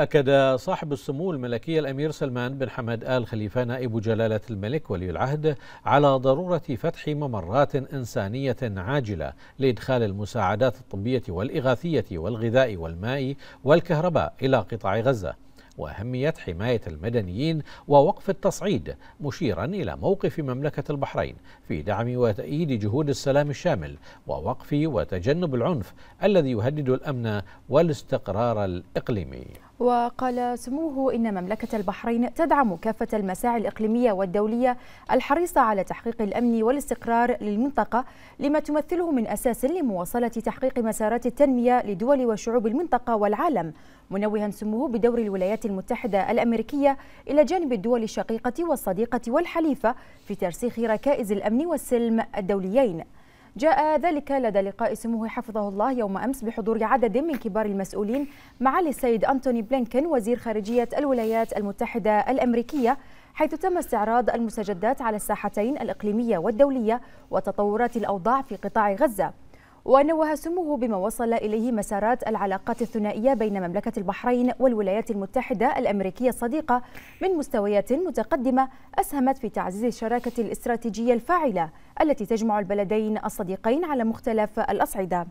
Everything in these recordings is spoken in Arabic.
أكد صاحب السمو الملكي الأمير سلمان بن حمد آل خليفة نائب جلالة الملك ولي العهد على ضرورة فتح ممرات إنسانية عاجلة لإدخال المساعدات الطبية والإغاثية والغذاء والماء والكهرباء إلى قطاع غزة وأهمية حماية المدنيين ووقف التصعيد مشيرا إلى موقف مملكة البحرين في دعم وتأييد جهود السلام الشامل ووقف وتجنب العنف الذي يهدد الأمن والاستقرار الإقليمي وقال سموه إن مملكة البحرين تدعم كافة المساعي الإقليمية والدولية الحريصة على تحقيق الأمن والاستقرار للمنطقة لما تمثله من أساس لمواصلة تحقيق مسارات التنمية لدول وشعوب المنطقة والعالم منوها سموه بدور الولايات المتحدة الأمريكية إلى جانب الدول الشقيقة والصديقة والحليفة في ترسيخ ركائز الأمن والسلم الدوليين جاء ذلك لدى لقاء سموه حفظه الله يوم أمس بحضور عدد من كبار المسؤولين معالي السيد أنتوني بلينكن وزير خارجية الولايات المتحدة الأمريكية حيث تم استعراض المستجدات على الساحتين الإقليمية والدولية وتطورات الأوضاع في قطاع غزة ونوه سموه بما وصل إليه مسارات العلاقات الثنائية بين مملكة البحرين والولايات المتحدة الأمريكية الصديقة من مستويات متقدمة أسهمت في تعزيز الشراكة الاستراتيجية الفاعلة التي تجمع البلدين الصديقين على مختلف الأصعدة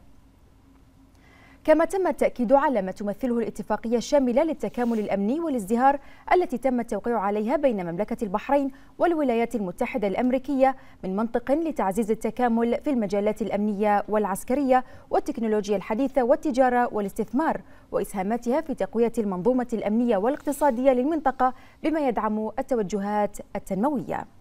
كما تم التأكيد على ما تمثله الاتفاقية الشاملة للتكامل الأمني والازدهار التي تم التوقيع عليها بين مملكة البحرين والولايات المتحدة الأمريكية من منطق لتعزيز التكامل في المجالات الأمنية والعسكرية والتكنولوجيا الحديثة والتجارة والاستثمار وإسهاماتها في تقوية المنظومة الأمنية والاقتصادية للمنطقة بما يدعم التوجهات التنموية